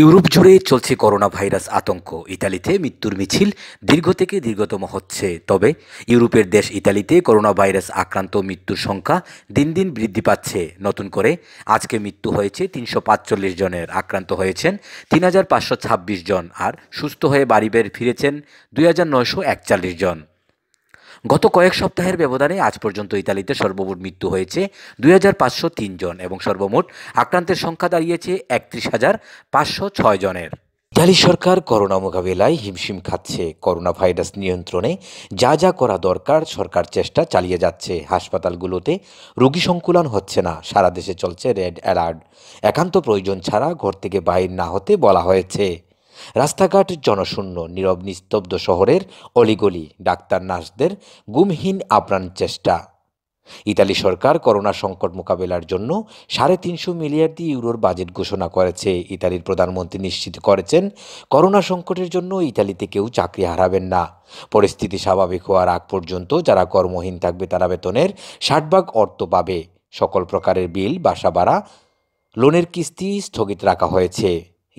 Europe জুড়ে চলছে corona virus আতঙ্ক ইতালিতে মৃত্যুর মিছিল দীর্ঘ থেকে দীর্ঘতম হচ্ছে তবে ইউরোপের দেশ ইতালিতে করোনা ভাইরাস আক্রান্ত মৃত্যুর সংখ্যা দিন দিন বৃদ্ধি পাচ্ছে নতুন করে আজকে মৃত্যু হয়েছে তিনশো পাঁচচল্লিশ জনের আক্রান্ত হয়েছেন তিন হাজার পাঁচশো ছাব্বিশ জন আর সুস্থ হয়ে বাড়ি বের ফিরেছেন দুই হাজার নয়শো জন গত কয়েক সপ্তাহের ব্যবধানে আজ পর্যন্ত ইতালিতে সর্বমোট মৃত্যু হয়েছে দুই জন এবং সর্বমোট আক্রান্তের সংখ্যা দাঁড়িয়েছে একত্রিশ হাজার পাঁচশো জনের ইতালি সরকার করোনা মোকাবেলায় হিমশিম খাচ্ছে করোনা ভাইরাস নিয়ন্ত্রণে যা যা করা দরকার সরকার চেষ্টা চালিয়ে যাচ্ছে হাসপাতালগুলোতে রোগী সংকুলন হচ্ছে না সারা দেশে চলছে রেড অ্যালার্ট একান্ত প্রয়োজন ছাড়া ঘর থেকে বাইর না হতে বলা হয়েছে রাস্তাঘাট জনশূন্য নীরব নিস্তব্ধ শহরের অলিগলি ডাক্তার নার্সদের গুমহীন আপ্রাণ চেষ্টা ইতালি সরকার করোনা সংকট মোকাবেলার জন্য সাড়ে তিনশো মিলিয়ার্ড ইউরোর বাজেট ঘোষণা করেছে ইতালির প্রধানমন্ত্রী নিশ্চিত করেছেন করোনা সংকটের জন্য ইতালিতে কেউ চাকরি হারাবেন না পরিস্থিতি স্বাভাবিক হওয়ার আগ পর্যন্ত যারা কর্মহীন থাকবে তারা বেতনের ষাট ভাগ অর্থ পাবে সকল প্রকারের বিল বাসা ভাড়া লোনের কিস্তি স্থগিত রাখা হয়েছে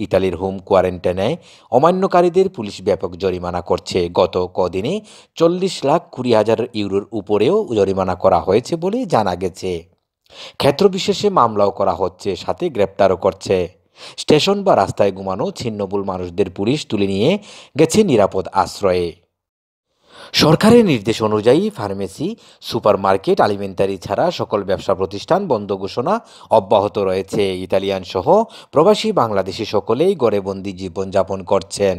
ইতালির হোম কোয়ারেন্টাইনে অমান্যকারীদের পুলিশ ব্যাপক জরিমানা করছে গত কদিনে চল্লিশ লাখ কুড়ি হাজার ইউরোর উপরেও জরিমানা করা হয়েছে বলে জানা গেছে ক্ষেত্রবিশেষে মামলাও করা হচ্ছে সাথে গ্রেপ্তারও করছে স্টেশন বা রাস্তায় ঘুমানো ছিন্নবুল মানুষদের পুলিশ তুলে নিয়ে গেছে নিরাপদ আশ্রয়ে সরকারের নির্দেশ অনুযায়ী ফার্মেসি সুপারমার্কেট আলিমেন্টারি ছাড়া সকল ব্যবসা প্রতিষ্ঠান বন্ধ ঘোষণা অব্যাহত রয়েছে ইতালিয়ান সহ প্রবাসী বাংলাদেশি সকলেই গড়েবন্দি জীবনযাপন করছেন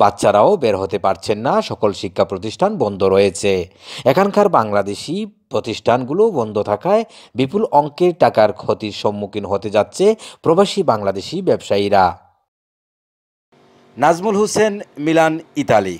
বাচ্চারাও বের হতে পারছেন না সকল শিক্ষা প্রতিষ্ঠান বন্ধ রয়েছে এখানকার বাংলাদেশি প্রতিষ্ঠানগুলো বন্ধ থাকায় বিপুল অঙ্কের টাকার ক্ষতির সম্মুখীন হতে যাচ্ছে প্রবাসী বাংলাদেশি ব্যবসায়ীরা নাজমুল হোসেন মিলান ইতালি